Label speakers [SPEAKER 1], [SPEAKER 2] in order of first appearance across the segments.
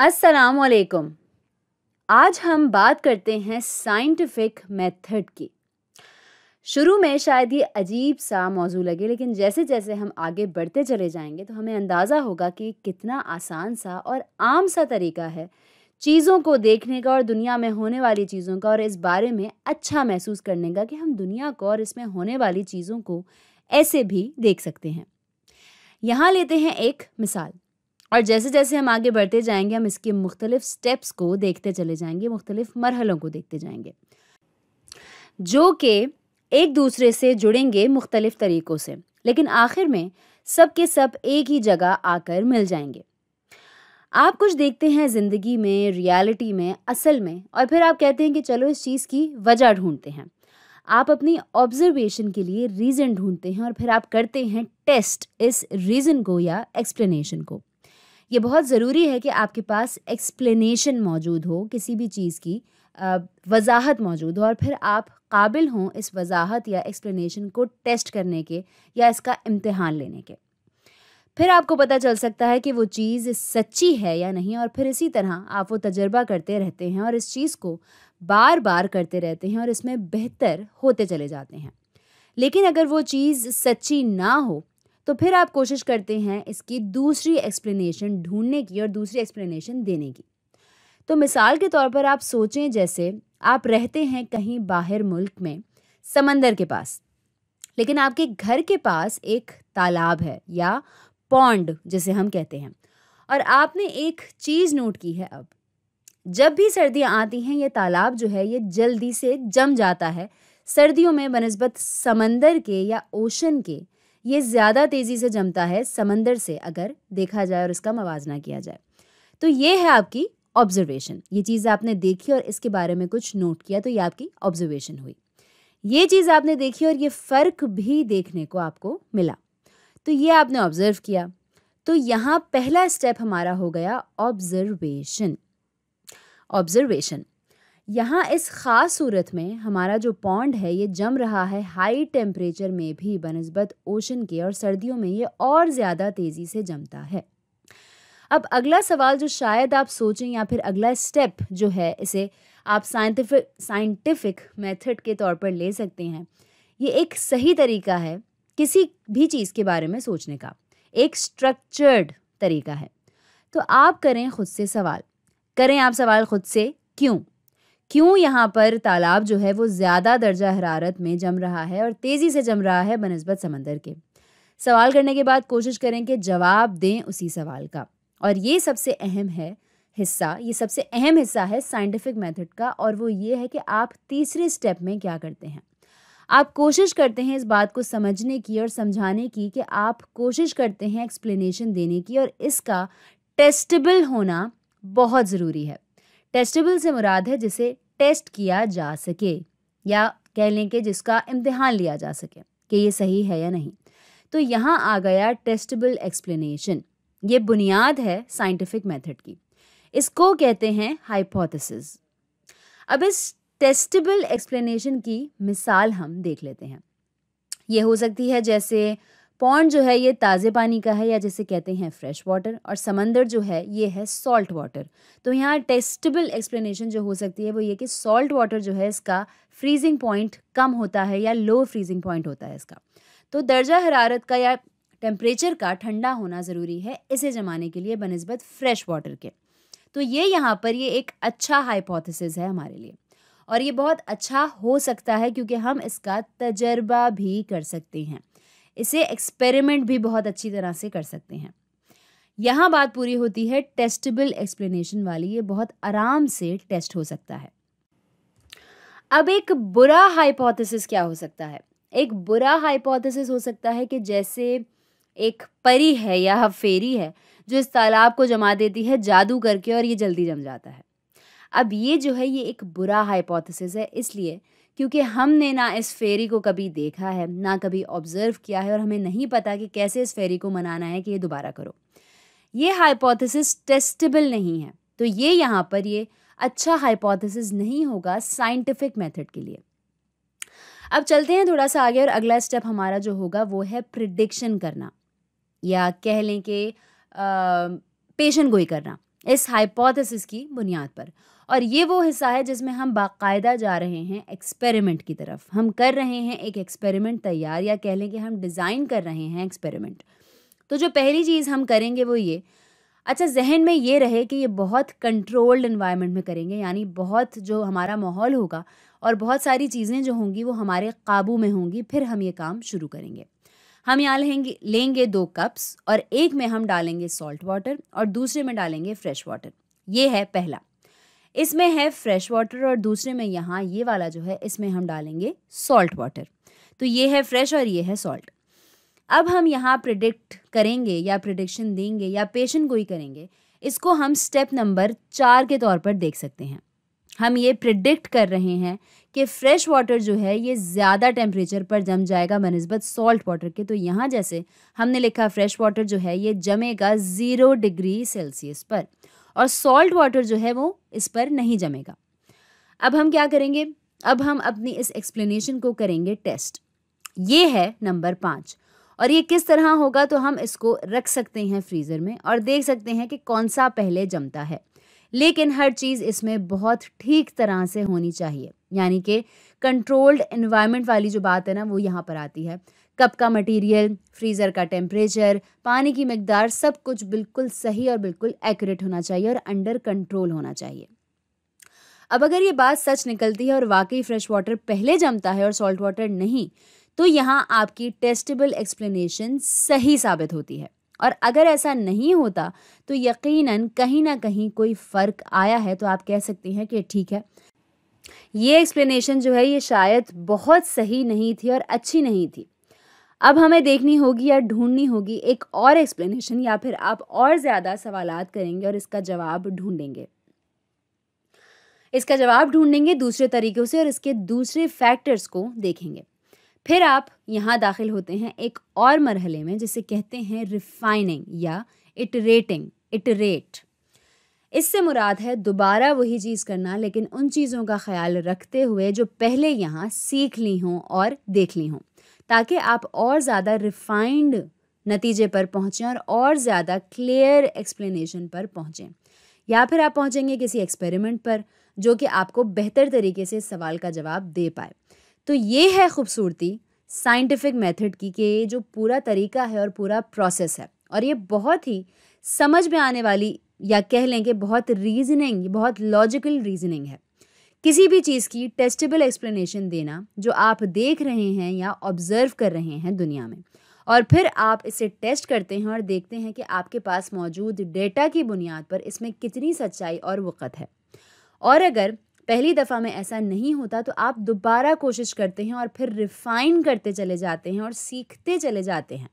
[SPEAKER 1] अस्सलाम आज हम बात करते हैं साइंटिफिक मेथड की शुरू में शायद ये अजीब सा मौजू लगे लेकिन जैसे जैसे हम आगे बढ़ते चले जाएंगे तो हमें अंदाज़ा होगा कि कितना आसान सा और आम सा तरीका है चीज़ों को देखने का और दुनिया में होने वाली चीज़ों का और इस बारे में अच्छा महसूस करने का कि हम दुनिया को और इसमें होने वाली चीज़ों को ऐसे भी देख सकते हैं यहाँ लेते हैं एक मिसाल और जैसे जैसे हम आगे बढ़ते जाएंगे हम इसके मुख्तलिफ स्टेप्स को देखते चले जाएंगे मुख्तलिफ मरहलों को देखते जाएंगे जो कि एक दूसरे से जुड़ेंगे मुख्तलिफ तरीक़ों से लेकिन आखिर में सब के सब एक ही जगह आकर मिल जाएंगे आप कुछ देखते हैं ज़िंदगी में रियलिटी में असल में और फिर आप कहते हैं कि चलो इस चीज़ की वजह ढूंढते हैं आप अपनी ऑब्जर्वेशन के लिए रीज़न ढूंढते हैं और फिर आप करते हैं टेस्ट इस रीज़न को या एक्सप्लेनेशन को ये बहुत ज़रूरी है कि आपके पास एक्सप्लेनेशन मौजूद हो किसी भी चीज़ की वजाहत मौजूद हो और फिर आप काबिल हों इस वजाहत या एक्सप्लेनेशन को टेस्ट करने के या इसका इम्तहान लेने के फिर आपको पता चल सकता है कि वो चीज़ सच्ची है या नहीं और फिर इसी तरह आप वो तजर्बा करते रहते हैं और इस चीज़ को बार बार करते रहते हैं और इसमें बेहतर होते चले जाते हैं लेकिन अगर वो चीज़ सच्ची ना हो तो फिर आप कोशिश करते हैं इसकी दूसरी एक्सप्लेनेशन ढूंढने की और दूसरी एक्सप्लेनेशन देने की तो मिसाल के तौर पर आप सोचें जैसे आप रहते हैं कहीं बाहर मुल्क में समंदर के पास लेकिन आपके घर के पास एक तालाब है या पौंड जिसे हम कहते हैं और आपने एक चीज़ नोट की है अब जब भी सर्दियाँ आती हैं ये तालाब जो है ये जल्दी से जम जाता है सर्दियों में बनस्बत समंदर के या ओशन के ये ज़्यादा तेज़ी से जमता है समंदर से अगर देखा जाए और इसका मवाजना किया जाए तो ये है आपकी ऑब्जर्वेशन ये चीज़ आपने देखी और इसके बारे में कुछ नोट किया तो ये आपकी ऑब्जर्वेशन हुई ये चीज़ आपने देखी और ये फ़र्क भी देखने को आपको मिला तो ये आपने ऑब्ज़र्व किया तो यहाँ पहला स्टेप हमारा हो गया ऑब्जर्वेशन ऑब्जर्वेशन यहाँ इस ख़ास सूरत में हमारा जो पॉन्ड है ये जम रहा है हाई टेम्परेचर में भी बनस्बत ओशन के और सर्दियों में ये और ज़्यादा तेज़ी से जमता है अब अगला सवाल जो शायद आप सोचें या फिर अगला स्टेप जो है इसे आप साइंटिफिक साइंटिफिक मेथड के तौर पर ले सकते हैं ये एक सही तरीका है किसी भी चीज़ के बारे में सोचने का एक स्ट्रक्चर्ड तरीका है तो आप करें खुद से सवाल करें आप सवाल खुद से क्यों क्यों यहाँ पर तालाब जो है वो ज़्यादा दर्जा हरारत में जम रहा है और तेज़ी से जम रहा है बनस्बत समंदर के सवाल करने के बाद कोशिश करें कि जवाब दें उसी सवाल का और ये सबसे अहम है हिस्सा ये सबसे अहम हिस्सा है साइंटिफिक मेथड का और वो ये है कि आप तीसरे स्टेप में क्या करते हैं आप कोशिश करते हैं इस बात को समझने की और समझाने की कि आप कोशिश करते हैं एक्सप्लेनेशन देने की और इसका टेस्टेबल होना बहुत ज़रूरी है टेस्टेबल से मुराद है जिसे टेस्ट किया जा सके या कह लें कि जिसका इम्तहान लिया जा सके कि ये सही है या नहीं तो यहाँ आ गया टेस्टेबल एक्सप्लेनेशन ये बुनियाद है साइंटिफिक मेथड की इसको कहते हैं हाइपोथेसिस अब इस टेस्टेबल एक्सप्लेनेशन की मिसाल हम देख लेते हैं ये हो सकती है जैसे पॉन्ड जो है ये ताज़े पानी का है या जैसे कहते हैं फ्रेश वाटर और समंदर जो है ये है सॉल्ट वाटर तो यहाँ टेस्टेबल एक्सप्लेनेशन जो हो सकती है वो ये कि सॉल्ट वाटर जो है इसका फ्रीजिंग पॉइंट कम होता है या लो फ्रीजिंग पॉइंट होता है इसका तो दर्जा हरारत का या टेम्परेचर का ठंडा होना ज़रूरी है इसे जमाने के लिए बनस्बत फ्रेश वाटर के तो ये यहाँ पर ये एक अच्छा हाइपोथेसिस है हमारे लिए और ये बहुत अच्छा हो सकता है क्योंकि हम इसका तजर्बा भी कर सकते हैं इसे एक्सपेरिमेंट भी बहुत अच्छी तरह से कर सकते हैं यहाँ बात पूरी होती है टेस्टेबल एक्सप्लेनेशन वाली ये बहुत आराम से टेस्ट हो सकता है अब एक बुरा हाइपोथेसिस क्या हो सकता है एक बुरा हाइपोथेसिस हो सकता है कि जैसे एक परी है या फेरी है जो इस तालाब को जमा देती है जादू करके और ये जल्दी जम जाता है अब ये जो है ये एक बुरा हाइपोथेसिस है इसलिए क्योंकि हमने ना इस फेरी को कभी देखा है ना कभी ऑब्ज़र्व किया है और हमें नहीं पता कि कैसे इस फेरी को मनाना है कि ये दोबारा करो ये हाइपोथेसिस टेस्टेबल नहीं है तो ये यहाँ पर ये अच्छा हाइपोथेसिस नहीं होगा साइंटिफिक मेथड के लिए अब चलते हैं थोड़ा सा आगे और अगला स्टेप हमारा जो होगा वो है प्रिडिक्शन करना या कह लें कि पेशन गोई करना इस हाइपोथेसिस की बुनियाद पर और ये वो हिस्सा है जिसमें हम बाकायदा जा रहे हैं एक्सपेरिमेंट की तरफ हम कर रहे हैं एक एक्सपेरिमेंट तैयार या कह लें कि हम डिज़ाइन कर रहे हैं एक्सपेरिमेंट तो जो पहली चीज़ हम करेंगे वो ये अच्छा जहन में ये रहे कि ये बहुत कंट्रोल्ड इन्वायरमेंट में करेंगे यानी बहुत जो हमारा माहौल होगा और बहुत सारी चीज़ें जो होंगी वो हमारे काबू में होंगी फिर हम ये काम शुरू करेंगे हम यहाँ लेंगे लेंगे दो कप्स और एक में हम डालेंगे सॉल्ट वाटर और दूसरे में डालेंगे फ्रेश वाटर ये है पहला इसमें है फ्रेश वाटर और दूसरे में यहाँ ये वाला जो है इसमें हम डालेंगे सॉल्ट वाटर तो ये है फ्रेश और ये है सॉल्ट अब हम यहाँ प्रिडिक्ट करेंगे या प्रिडिक्शन देंगे या पेशन गोई करेंगे इसको हम स्टेप नंबर चार के तौर पर देख सकते हैं हम ये प्रिडिक्ट कर रहे हैं कि फ़्रेश वाटर जो है ये ज़्यादा टेम्परेचर पर जम जाएगा बनस्बत सॉल्ट वाटर के तो यहाँ जैसे हमने लिखा फ़्रेश वाटर जो है ये जमेगा ज़ीरो डिग्री सेल्सियस पर और सॉल्ट वाटर जो है वो इस पर नहीं जमेगा अब हम क्या करेंगे अब हम अपनी इस एक्सप्लेनेशन को करेंगे टेस्ट ये है नंबर पाँच और ये किस तरह होगा तो हम इसको रख सकते हैं फ्रीज़र में और देख सकते हैं कि कौन सा पहले जमता है लेकिन हर चीज़ इसमें बहुत ठीक तरह से होनी चाहिए यानी कि कंट्रोल्ड इन्वायरमेंट वाली जो बात है ना वो यहाँ पर आती है कप का मटेरियल फ्रीज़र का टेम्परेचर पानी की मकदार सब कुछ बिल्कुल सही और बिल्कुल एक्यूरेट होना चाहिए और अंडर कंट्रोल होना चाहिए अब अगर ये बात सच निकलती है और वाकई फ्रेश वाटर पहले जमता है और सॉल्ट वाटर नहीं तो यहाँ आपकी टेस्टेबल एक्सप्लेनेशन सही साबित होती है और अगर ऐसा नहीं होता तो यकीनन कहीं ना कहीं कोई फ़र्क आया है तो आप कह सकते हैं कि ठीक है ये एक्सप्लेनेशन जो है ये शायद बहुत सही नहीं थी और अच्छी नहीं थी अब हमें देखनी होगी या ढूंढनी होगी एक और एक्सप्लेनेशन या फिर आप और ज़्यादा सवाल करेंगे और इसका जवाब ढूंढेंगे इसका जवाब ढूंढेंगे दूसरे तरीक़ों से और इसके दूसरे फैक्टर्स को देखेंगे फिर आप यहाँ दाखिल होते हैं एक और मरहले में जिसे कहते हैं रिफाइनिंग या इटरेटिंग इटरेट इससे मुराद है दोबारा वही चीज़ करना लेकिन उन चीज़ों का ख्याल रखते हुए जो पहले यहाँ सीख ली हों और देख ली हों ताकि आप और ज़्यादा रिफाइंड नतीजे पर पहुँचें और और ज़्यादा क्लियर एक्सप्लेनेशन पर पहुँचें या फिर आप पहुँचेंगे किसी एक्सपेरिमेंट पर जो कि आपको बेहतर तरीके से सवाल का जवाब दे पाए तो ये है खूबसूरती साइंटिफिक मेथड की कि ये जो पूरा तरीका है और पूरा प्रोसेस है और ये बहुत ही समझ में आने वाली या कह लें कि बहुत रीजनिंग बहुत लॉजिकल रीजनिंग है किसी भी चीज़ की टेस्टेबल एक्सप्लेनेशन देना जो आप देख रहे हैं या ऑब्ज़र्व कर रहे हैं दुनिया में और फिर आप इसे टेस्ट करते हैं और देखते हैं कि आपके पास मौजूद डेटा की बुनियाद पर इसमें कितनी सच्चाई और वक़त है और अगर पहली दफ़ा में ऐसा नहीं होता तो आप दोबारा कोशिश करते हैं और फिर रिफ़ाइन करते चले जाते हैं और सीखते चले जाते हैं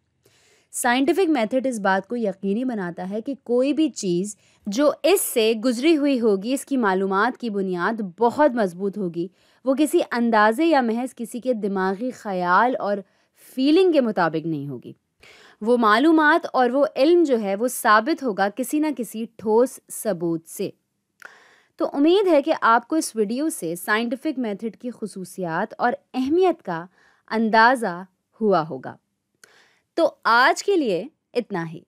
[SPEAKER 1] साइंटिफिक मेथड इस बात को यकीनी बनाता है कि कोई भी चीज़ जो इससे गुजरी हुई होगी इसकी मालूम की बुनियाद बहुत मजबूत होगी वो किसी अंदाजे या महज किसी के दिमागी ख्याल और फीलिंग के मुताबिक नहीं होगी वो मालूम और वो इल्म जो है वो साबित होगा किसी ना किसी ठोस सबूत से तो उम्मीद है कि आपको इस वीडियो से साइंटिफिक मेथड की खसूसियात और अहमियत का अंदाज़ा हुआ होगा तो आज के लिए इतना ही